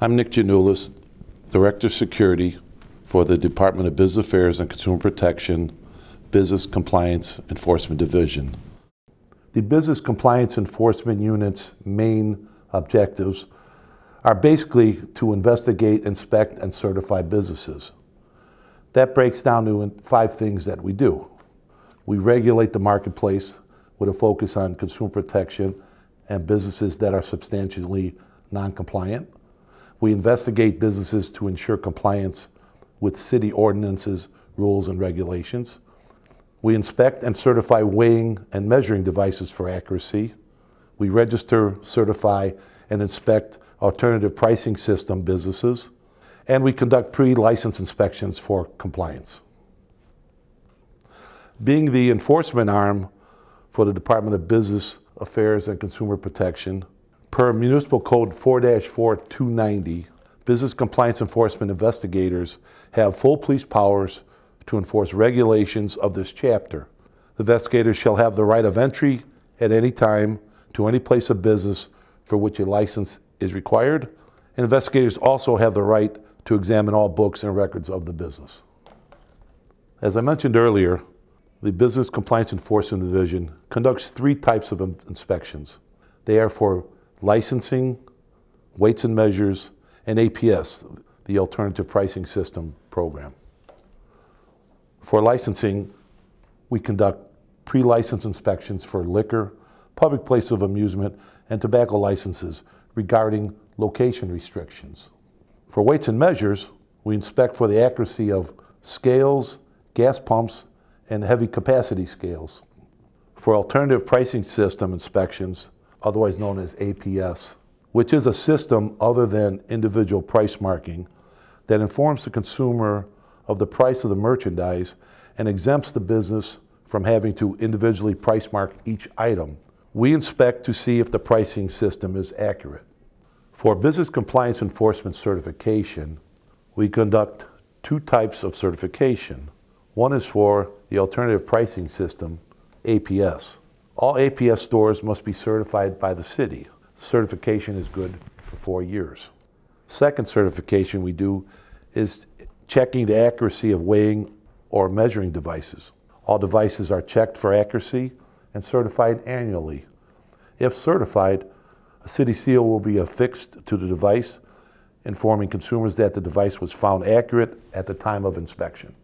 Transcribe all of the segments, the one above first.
I'm Nick Janulis, Director of Security for the Department of Business Affairs and Consumer Protection Business Compliance Enforcement Division. The Business Compliance Enforcement Unit's main objectives are basically to investigate, inspect, and certify businesses. That breaks down to five things that we do. We regulate the marketplace with a focus on consumer protection and businesses that are substantially non-compliant. We investigate businesses to ensure compliance with city ordinances, rules, and regulations. We inspect and certify weighing and measuring devices for accuracy. We register, certify, and inspect alternative pricing system businesses. And we conduct pre-license inspections for compliance. Being the enforcement arm for the Department of Business Affairs and Consumer Protection, Per Municipal Code 4-4290, business compliance enforcement investigators have full police powers to enforce regulations of this chapter. The investigators shall have the right of entry at any time to any place of business for which a license is required. And investigators also have the right to examine all books and records of the business. As I mentioned earlier, the Business Compliance Enforcement Division conducts three types of inspections. They are for licensing, weights and measures, and APS, the Alternative Pricing System program. For licensing, we conduct pre-license inspections for liquor, public place of amusement, and tobacco licenses regarding location restrictions. For weights and measures, we inspect for the accuracy of scales, gas pumps, and heavy capacity scales. For alternative pricing system inspections, otherwise known as APS, which is a system other than individual price marking that informs the consumer of the price of the merchandise and exempts the business from having to individually price mark each item. We inspect to see if the pricing system is accurate. For business compliance enforcement certification, we conduct two types of certification. One is for the alternative pricing system, APS. All APS stores must be certified by the city. Certification is good for four years. Second certification we do is checking the accuracy of weighing or measuring devices. All devices are checked for accuracy and certified annually. If certified, a city seal will be affixed to the device, informing consumers that the device was found accurate at the time of inspection.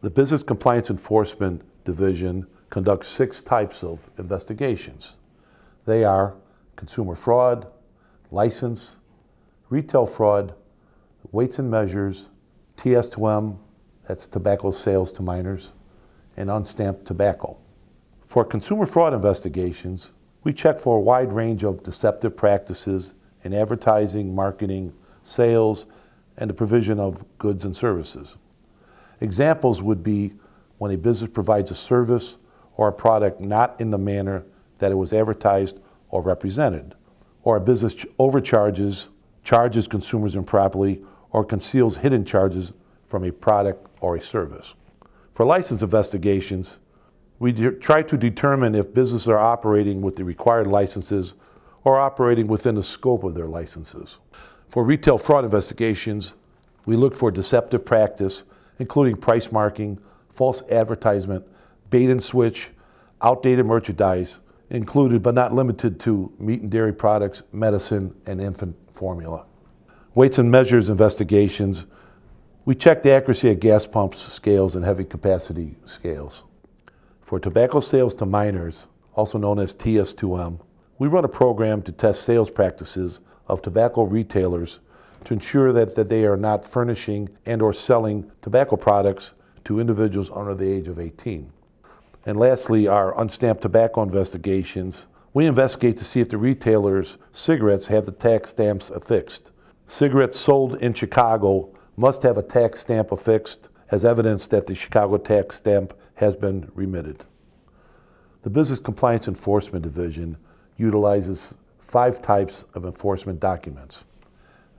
The business compliance enforcement Division conducts six types of investigations. They are consumer fraud, license, retail fraud, weights and measures, TS2M, that's tobacco sales to minors, and unstamped tobacco. For consumer fraud investigations, we check for a wide range of deceptive practices in advertising, marketing, sales, and the provision of goods and services. Examples would be when a business provides a service or a product not in the manner that it was advertised or represented, or a business overcharges, charges consumers improperly, or conceals hidden charges from a product or a service. For license investigations, we try to determine if businesses are operating with the required licenses or operating within the scope of their licenses. For retail fraud investigations, we look for deceptive practice, including price marking, false advertisement, bait and switch, outdated merchandise, included but not limited to meat and dairy products, medicine, and infant formula. Weights and measures investigations. We check the accuracy of gas pumps, scales, and heavy capacity scales. For tobacco sales to minors, also known as TS2M, we run a program to test sales practices of tobacco retailers to ensure that, that they are not furnishing and or selling tobacco products to individuals under the age of 18. And lastly, our unstamped tobacco investigations. We investigate to see if the retailer's cigarettes have the tax stamps affixed. Cigarettes sold in Chicago must have a tax stamp affixed as evidence that the Chicago tax stamp has been remitted. The Business Compliance Enforcement Division utilizes five types of enforcement documents.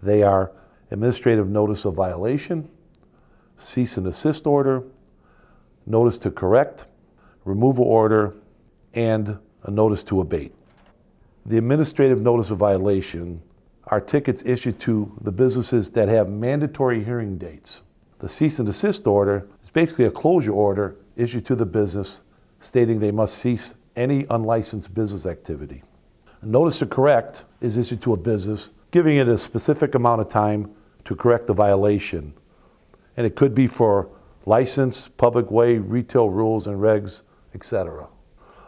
They are administrative notice of violation, cease and assist order, notice to correct, removal order, and a notice to abate. The administrative notice of violation are tickets issued to the businesses that have mandatory hearing dates. The cease and desist order is basically a closure order issued to the business stating they must cease any unlicensed business activity. A notice to correct is issued to a business, giving it a specific amount of time to correct the violation and it could be for license, public way, retail rules and regs, etc.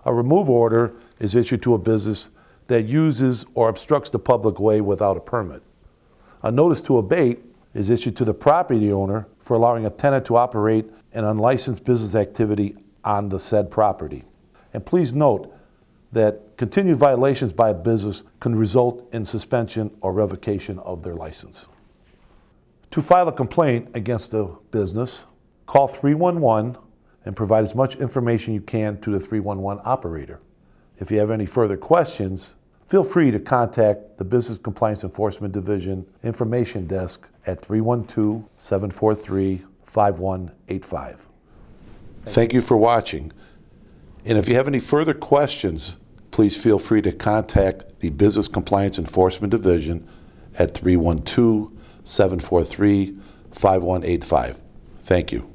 A remove order is issued to a business that uses or obstructs the public way without a permit. A notice to abate is issued to the property owner for allowing a tenant to operate an unlicensed business activity on the said property. And please note that continued violations by a business can result in suspension or revocation of their license. To file a complaint against a business, call 311 and provide as much information you can to the 311 operator. If you have any further questions, feel free to contact the Business Compliance Enforcement Division Information Desk at 312 743 5185. Thank you for watching. And if you have any further questions, please feel free to contact the Business Compliance Enforcement Division at 312 743 5185. Thank you.